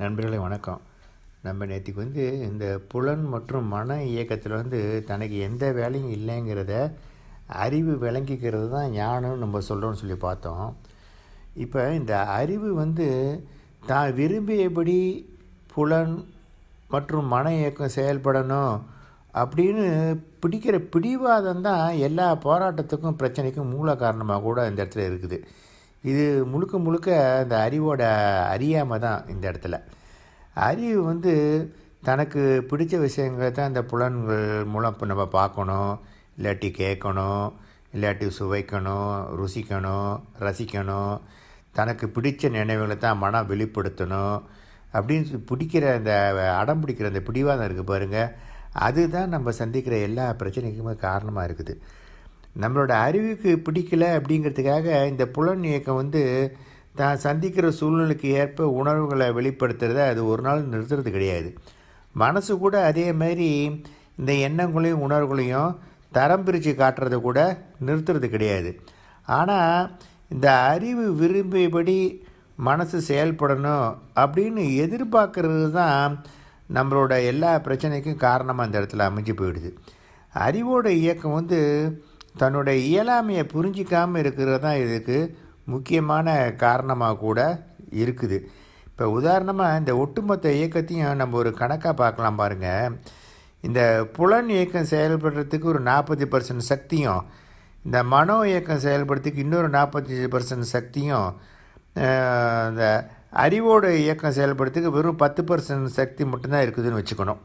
நண்பர்களே வணக்கம் நம்ம நேற்றுக்கு வந்து இந்த புலன் மற்றும் மன இயக்கத்தில் வந்து தனக்கு எந்த வேலையும் இல்லைங்கிறத அறிவு விளங்கிக்கிறது தான் ஞானம்னு நம்ம சொல்கிறோம்னு சொல்லி பார்த்தோம் இப்போ இந்த அறிவு வந்து தான் விரும்பியபடி புலன் மற்றும் மன இயக்கம் செயல்படணும் அப்படின்னு பிடிக்கிற பிடிவாதம் தான் எல்லா போராட்டத்துக்கும் பிரச்சனைக்கும் மூல காரணமாக கூட இந்த இடத்துல இருக்குது இது முழுக்க முழுக்க இந்த அறிவோட அறியாமல் தான் இந்த இடத்துல அறிவு வந்து தனக்கு பிடிச்ச விஷயங்களை தான் இந்த புலன்கள் மூலம் இப்போ நம்ம பார்க்கணும் இல்லாட்டி கேட்கணும் இல்லாட்டி சுவைக்கணும் ருசிக்கணும் ரசிக்கணும் தனக்கு பிடிச்ச நினைவுகளை தான் மனம் வெளிப்படுத்தணும் அப்படின்னு பிடிக்கிற அந்த அடம் பிடிக்கிற அந்த பிடிவாதம் இருக்குது பாருங்கள் அதுதான் நம்ம சந்திக்கிற எல்லா பிரச்சனைக்குமே காரணமாக இருக்குது நம்மளோட அறிவுக்கு பிடிக்கல அப்படிங்கிறதுக்காக இந்த புலன் இயக்கம் வந்து தான் சந்திக்கிற சூழ்நிலைக்கு ஏற்ப உணர்வுகளை வெளிப்படுத்துகிறத அது ஒரு நாள் நிறுத்துறது கிடையாது மனசு கூட அதே மாதிரி இந்த எண்ணங்களையும் உணர்வுகளையும் தரம் பிரித்து காட்டுறதை கூட நிறுத்துறது கிடையாது ஆனால் இந்த அறிவு விரும்பியபடி மனசு செயல்படணும் அப்படின்னு எதிர்பார்க்கறது தான் நம்மளோட எல்லா பிரச்சனைக்கும் காரணமாக அந்த இடத்துல அமைஞ்சு போயிடுது அறிவோட இயக்கம் வந்து தன்னுடைய இயலாமையை புரிஞ்சிக்காமல் இருக்கிறது தான் இதுக்கு முக்கியமான காரணமாக கூட இருக்குது இப்போ உதாரணமாக இந்த ஒட்டுமொத்த இயக்கத்தையும் நம்ம ஒரு கணக்காக பார்க்கலாம் பாருங்கள் இந்த புலன் இயக்கம் செயல்படுறதுக்கு ஒரு நாற்பது பர்சன்ட் சக்தியும் இந்த மனோ இயக்கம் செயல்படுறதுக்கு இன்னொரு நாற்பத்தஞ்சு பர்சன்ட் சக்தியும் இந்த அறிவோட இயக்கம் செயல்படுறதுக்கு வெறும் பத்து பர்சன்ட் சக்தி மட்டும்தான் இருக்குதுன்னு வச்சுக்கணும்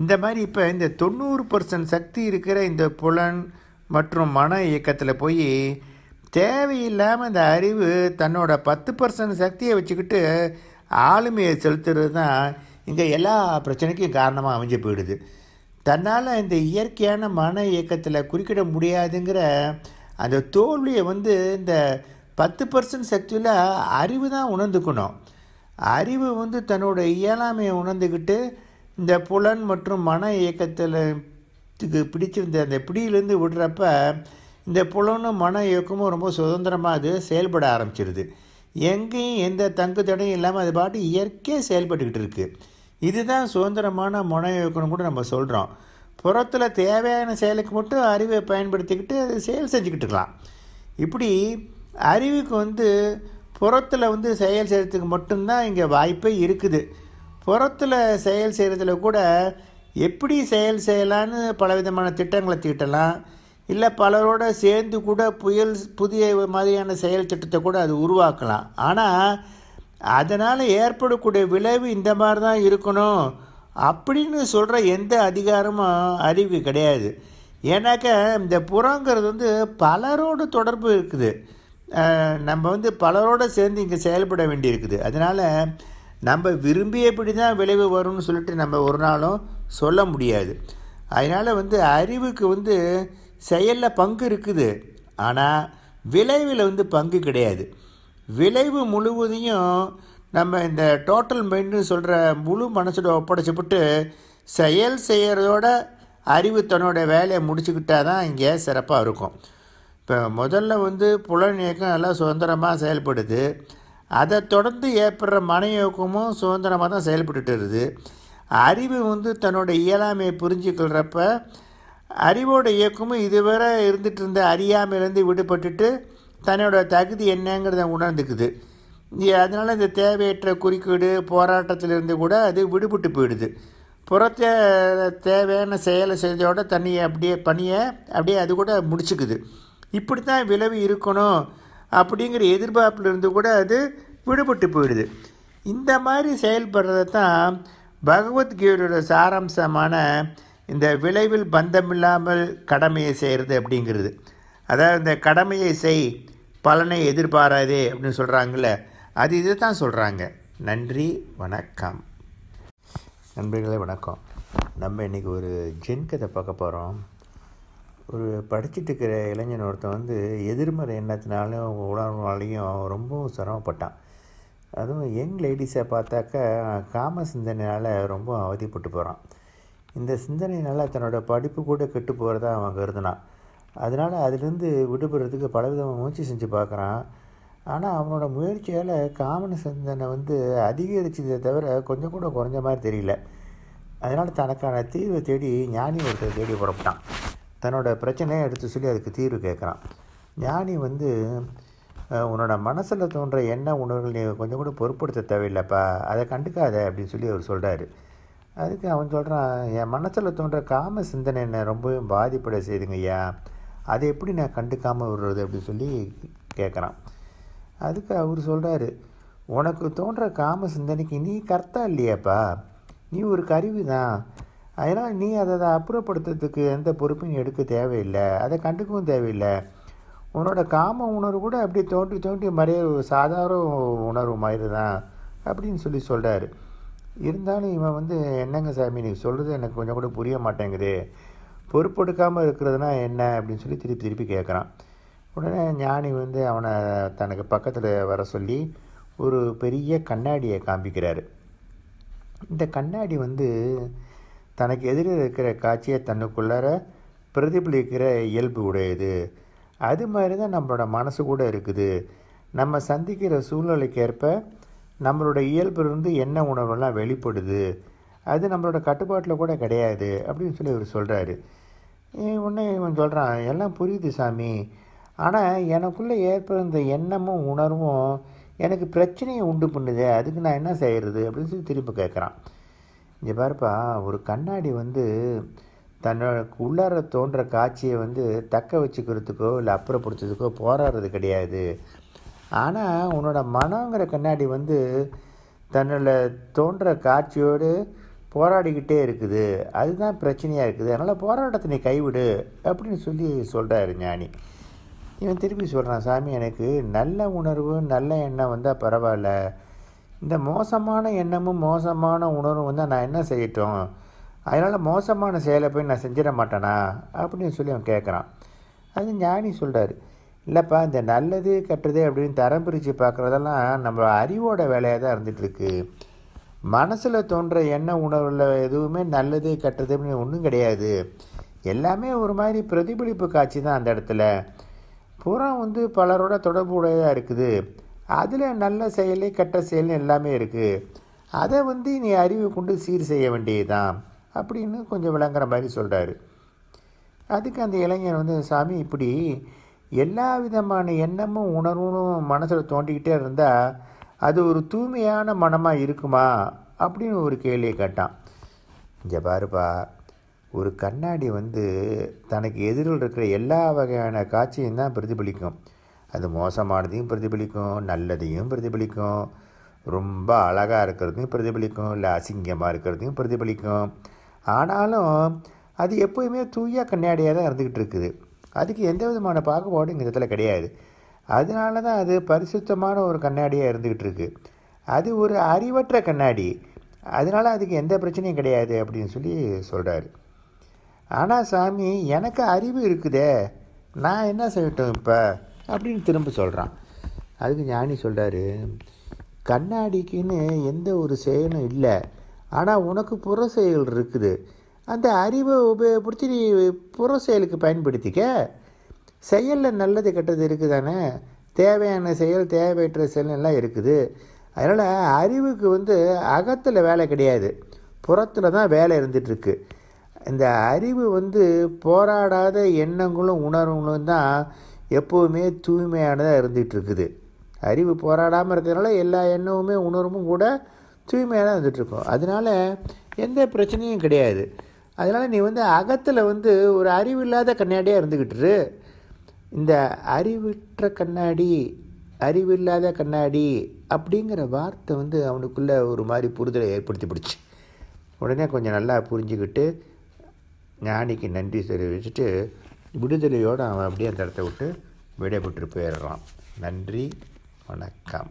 இந்த மாதிரி இப்போ இந்த தொண்ணூறு பர்சன்ட் சக்தி இருக்கிற இந்த புலன் மற்றும் மன இயக்கத்தில் போய் தேவையில்லாமல் இந்த அறிவு தன்னோட பத்து பர்சன்ட் சக்தியை வச்சுக்கிட்டு ஆளுமையை செலுத்துறது தான் இங்கே எல்லா பிரச்சனைக்கும் காரணமாக அமைஞ்சு போயிடுது தன்னால் இந்த இயற்கையான மன இயக்கத்தில் குறிக்கிட முடியாதுங்கிற அந்த தோல்வியை வந்து இந்த பத்து பர்சன்ட் சக்தியில் அறிவு தான் உணர்ந்துக்கணும் அறிவு வந்து தன்னோட இயலாமையை உணர்ந்துக்கிட்டு இந்த புலன் மற்றும் மன இயக்கத்தில் பிடிச்சிருந்த அந்த பிடியிலேருந்து விடுறப்ப இந்த புலனும் மன இயக்கமும் ரொம்ப சுதந்திரமாக அது செயல்பட ஆரம்பிச்சிருது எங்கேயும் எந்த தங்கு தடையும் இல்லாமல் அது பாட்டு இயற்கையாக செயல்பட்டுக்கிட்டு இருக்குது இதுதான் சுதந்திரமான மன இயக்கம்னு கூட நம்ம சொல்கிறோம் புறத்தில் தேவையான செயலுக்கு மட்டும் அறிவை பயன்படுத்திக்கிட்டு அது செயல் செஞ்சுக்கிட்டு இருக்கலாம் இப்படி அறிவுக்கு வந்து புறத்தில் வந்து செயல் செய்கிறதுக்கு மட்டும்தான் இங்கே வாய்ப்பே இருக்குது புறத்தில் செயல் செய்கிறதுல கூட எப்படி செயல் செய்யலான்னு பலவிதமான திட்டங்களை தீட்டலாம் இல்லை பலரோட சேர்ந்து கூட புயல் புதிய மாதிரியான செயல் திட்டத்தை கூட அது உருவாக்கலாம் ஆனால் அதனால் ஏற்படக்கூடிய விளைவு இந்த மாதிரி தான் இருக்கணும் அப்படின்னு சொல்கிற எந்த அதிகாரமும் அறிவு கிடையாது ஏன்னாக்க இந்த புறங்கிறது வந்து பலரோடு தொடர்பு இருக்குது நம்ம வந்து பலரோடு சேர்ந்து இங்கே செயல்பட வேண்டியிருக்குது அதனால் நம்ம விரும்பியபடி தான் விளைவு வரும்னு சொல்லிட்டு நம்ம ஒரு நாளும் சொல்ல முடியாது அதனால் வந்து அறிவுக்கு வந்து செயலில் பங்கு இருக்குது ஆனால் விளைவில் வந்து பங்கு கிடையாது விளைவு முழுவதையும் நம்ம இந்த டோட்டல் மைண்டுன்னு சொல்கிற முழு மனசோட ஒப்படைச்சிப்பட்டு செயல் செய்கிறதோட அறிவு தன்னோட வேலையை முடிச்சுக்கிட்டால் தான் இங்கே சிறப்பாக இருக்கும் இப்போ முதல்ல வந்து புலன் இயக்கம் நல்லா சுதந்திரமாக செயல்படுது அதை தொடர்ந்து ஏற்படுற மனயோக்கமும் சுதந்திரமாக தான் செயல்பட்டு வருது அறிவு வந்து தன்னோட இயலாமையை புரிஞ்சுக்கொள்கிறப்ப அறிவோட இயக்கமும் இதுவரை இருந்துகிட்டு இருந்த அறியாமையிலேருந்து விடுபட்டுட்டு தன்னோட தகுதி என்னங்கிறத உணர்ந்துக்குது அதனால் இந்த தேவையற்ற குறுக்கீடு போராட்டத்திலிருந்து கூட அது விடுபட்டு போயிடுது புறத்த தேவையான செயலை செஞ்சோட தண்ணியை அப்படியே பணியை அப்படியே அது கூட முடிச்சுக்குது இப்படி தான் விளைவு இருக்கணும் அப்படிங்கிற எதிர்பார்ப்பில் இருந்து கூட அது விடுபட்டு போயிடுது இந்த மாதிரி செயல்படுறது தான் பகவத்கீதையோட சாராம்சமான இந்த விளைவில் பந்தமில்லாமல் கடமையை செய்கிறது அப்படிங்கிறது அதாவது இந்த கடமையை செய் பலனை எதிர்பாராதே அப்படின்னு சொல்கிறாங்கள அது இதை தான் சொல்கிறாங்க நன்றி வணக்கம் நண்பர்களே வணக்கம் நம்ம இன்றைக்கி ஒரு ஜென் கதை பார்க்க போகிறோம் ஒரு படிச்சுட்டு இருக்கிற இளைஞன் ஒருத்தன் வந்து எதிர்மறை எண்ணத்தினாலும் உணர்வுனாலையும் ரொம்பவும் சிரமப்பட்டான் அதுவும் யங் லேடிஸை பார்த்தாக்கா காம சிந்தனையால் ரொம்ப அவதிப்பட்டு போகிறான் இந்த சிந்தனையினால் தன்னோட படிப்பு கூட கெட்டு போகிறதா அவன் கருதுனான் அதனால் அதிலிருந்து விடுபடுறதுக்கு பலவிதமாக முயற்சி செஞ்சு பார்க்குறான் ஆனால் அவனோட முயற்சியால் காமன சிந்தனை வந்து அதிகரிச்சதை தவிர கொஞ்சம் கூட குறைஞ்ச மாதிரி தெரியல அதனால் தனக்கான தீர்வை தேடி ஞானி ஒருத்தர் தேடி புறப்பட்டான் தன்னோட பிரச்சனையை எடுத்து சொல்லி அதுக்கு தீர்வு கேட்குறான் ஞானி வந்து உன்னோட மனசில் தோன்ற என்ன உணர்வுகள் நீ கொஞ்சம் கூட பொருட்படுத்த தேவையில்லைப்பா அதை கண்டுக்காத அப்படின்னு சொல்லி அவர் சொல்கிறாரு அதுக்கு அவன் சொல்கிறான் என் மனசில் தோன்ற காம சிந்தனை என்னை ரொம்பவும் பாதிப்பட செய்துங்கய்யா அதை எப்படி நான் கண்டுக்காமல் விடுறது அப்படின்னு சொல்லி கேட்குறான் அதுக்கு அவர் சொல்கிறாரு உனக்கு தோன்ற காம சிந்தனைக்கு நீ கர்த்தா இல்லையாப்பா நீ ஒரு கருவி தான் அதனால் நீ அதை அதை அப்புறப்படுத்துறதுக்கு எந்த பொறுப்பையும் எடுக்க தேவையில்லை அதை கண்டுக்கவும் தேவையில்லை உன்னோட காம உணர்வு கூட அப்படி தோண்டி தோண்டி மறைய சாதாரண உணர்வு மாதிரி தான் அப்படின்னு சொல்லி சொல்கிறார் இருந்தாலும் இவன் வந்து என்னங்க சாமி நீ சொல்கிறது எனக்கு கொஞ்சம் கூட புரிய மாட்டேங்குது பொறுப்பெடுக்காமல் இருக்கிறதுனா என்ன அப்படின்னு சொல்லி திருப்பி திருப்பி கேட்குறான் உடனே ஞானி வந்து அவனை தனக்கு பக்கத்தில் வர சொல்லி ஒரு பெரிய கண்ணாடியை காமிக்கிறாரு இந்த கண்ணாடி வந்து தனக்கு எதிரில் இருக்கிற காட்சியை தன்னுக்குள்ளார பிரதிபலிக்கிற இயல்பு உடையது அது மாதிரி தான் நம்மளோட மனசு கூட இருக்குது நம்ம சந்திக்கிற சூழ்நிலைக்கேற்ப நம்மளோட இயல்பிலிருந்து என்ன உணர்வெல்லாம் வெளிப்படுது அது நம்மளோட கட்டுப்பாட்டில் கூட கிடையாது அப்படின்னு சொல்லி இவர் சொல்கிறாரு உடனே இவன் சொல்கிறான் எல்லாம் புரியுது சாமி ஆனால் எனக்குள்ளே ஏற்படுற எண்ணமும் உணர்வும் எனக்கு பிரச்சனையை உண்டு பண்ணுது அதுக்கு நான் என்ன செய்கிறது அப்படின்னு சொல்லி திருப்பி கேட்குறான் இங்கே பாருப்பா ஒரு கண்ணாடி வந்து தன்னோட உள்ளார தோன்ற காட்சியை வந்து தக்க வச்சுக்கிறதுக்கோ இல்லை அப்புறப்படுத்துறதுக்கோ போராடுறது கிடையாது ஆனால் உன்னோட மனங்கிற கண்ணாடி வந்து தன்னோட தோன்ற காட்சியோடு போராடிக்கிட்டே இருக்குது அதுதான் பிரச்சனையாக இருக்குது அதனால் போராட்டத்தை நீ கைவிடு அப்படின்னு சொல்லி சொல்கிறாரு ஞானி இவன் திருப்பி சொல்கிறான் சாமி எனக்கு நல்ல உணர்வு நல்ல எண்ணம் வந்தால் பரவாயில்ல இந்த மோசமான எண்ணமும் மோசமான உணர்வும் வந்து நான் என்ன செய்யட்டும் அதனால் மோசமான செயலை போய் நான் செஞ்சிட மாட்டேனா அப்படின்னு சொல்லி அவன் கேட்குறான் அது ஞானி சொல்கிறார் இல்லைப்பா இந்த நல்லது கெட்டது அப்படின்னு தரம் பிரித்து பார்க்குறதெல்லாம் நம்ம அறிவோட வேலையாக தான் இருந்துகிட்ருக்கு மனசில் தோன்ற எண்ண உணர்வில் எதுவுமே நல்லது கெட்டது அப்படின்னு ஒன்றும் கிடையாது எல்லாமே ஒரு மாதிரி பிரதிபலிப்பு காட்சி தான் அந்த இடத்துல புறம் வந்து பலரோட தொடர்புடையதாக இருக்குது அதில் நல்ல செயல் கெட்ட செயல் எல்லாமே இருக்குது அதை வந்து நீ அறிவு கொண்டு சீர் செய்ய வேண்டியது தான் அப்படின்னு கொஞ்சம் விளங்குற மாதிரி சொல்கிறாரு அதுக்கு அந்த இளைஞர் வந்து சாமி இப்படி எல்லா விதமான எண்ணமும் உணர்வும் மனசில் தோண்டிக்கிட்டே இருந்தால் அது ஒரு தூய்மையான மனமாக இருக்குமா அப்படின்னு ஒரு கேள்வியை கேட்டான் இங்கே பாருப்பா ஒரு கண்ணாடி வந்து தனக்கு எதிரில் இருக்கிற எல்லா வகையான காட்சியும் தான் பிரதிபலிக்கும் அது மோசமானதையும் பிரதிபலிக்கும் நல்லதையும் பிரதிபலிக்கும் ரொம்ப அழகாக இருக்கிறதையும் பிரதிபலிக்கும் இல்லை அசிங்கமாக இருக்கிறதையும் பிரதிபலிக்கும் ஆனாலும் அது எப்போயுமே தூய கண்ணாடியாக தான் இருந்துக்கிட்டு இருக்குது அதுக்கு எந்த விதமான பாகுபாடும் இந்த இடத்துல கிடையாது அதனால தான் அது பரிசுத்தமான ஒரு கண்ணாடியாக இருந்துக்கிட்டு இருக்குது அது ஒரு அறிவற்ற கண்ணாடி அதனால் அதுக்கு எந்த பிரச்சனையும் கிடையாது அப்படின்னு சொல்லி சொல்கிறாரு ஆனால் சாமி எனக்கு அறிவு இருக்குதே நான் என்ன செய்யட்டும் இப்போ அப்படின்னு திரும்ப சொல்கிறான் அதுக்கு ஞானி சொல்கிறாரு கண்ணாடிக்குன்னு எந்த ஒரு செயலும் இல்லை ஆனால் உனக்கு புற செயல் இருக்குது அந்த அறிவை உபயோகப்படுத்தி நீ புற செயலுக்கு பயன்படுத்திக்க செயலில் நல்லது கெட்டது இருக்குது தானே தேவையான செயல் தேவையற்ற செயல் எல்லாம் இருக்குது அதனால் அறிவுக்கு வந்து அகத்தில் வேலை கிடையாது புறத்தில் தான் வேலை இருந்துகிட்ருக்கு இந்த அறிவு வந்து போராடாத எண்ணங்களும் உணர்வுகளும் தான் எப்போவுமே தூய்மையானதாக இருந்துகிட்ருக்குது அறிவு போராடாமல் இருக்கிறதுனால எல்லா எண்ணமுமே உணர்வும் கூட தூய்மையாக தான் இருந்துகிட்ருக்கும் அதனால் எந்த பிரச்சனையும் கிடையாது அதனால் நீ வந்து அகத்தில் வந்து ஒரு அறிவு இல்லாத கண்ணாடியாக இருந்துக்கிட்டுரு இந்த அறிவுற்ற கண்ணாடி அறிவில்லாத கண்ணாடி அப்படிங்கிற வார்த்தை வந்து அவனுக்குள்ளே ஒரு மாதிரி புரிதலை ஏற்படுத்தி பிடிச்சி உடனே கொஞ்சம் நல்லா புரிஞ்சுக்கிட்டு ஞானிக்கு நன்றி தெரிவிச்சுட்டு விடுதலையோடு அவன் அப்படியே அந்த இடத்த விட்டு விடைபெற்று போயிடலாம் நன்றி வணக்கம்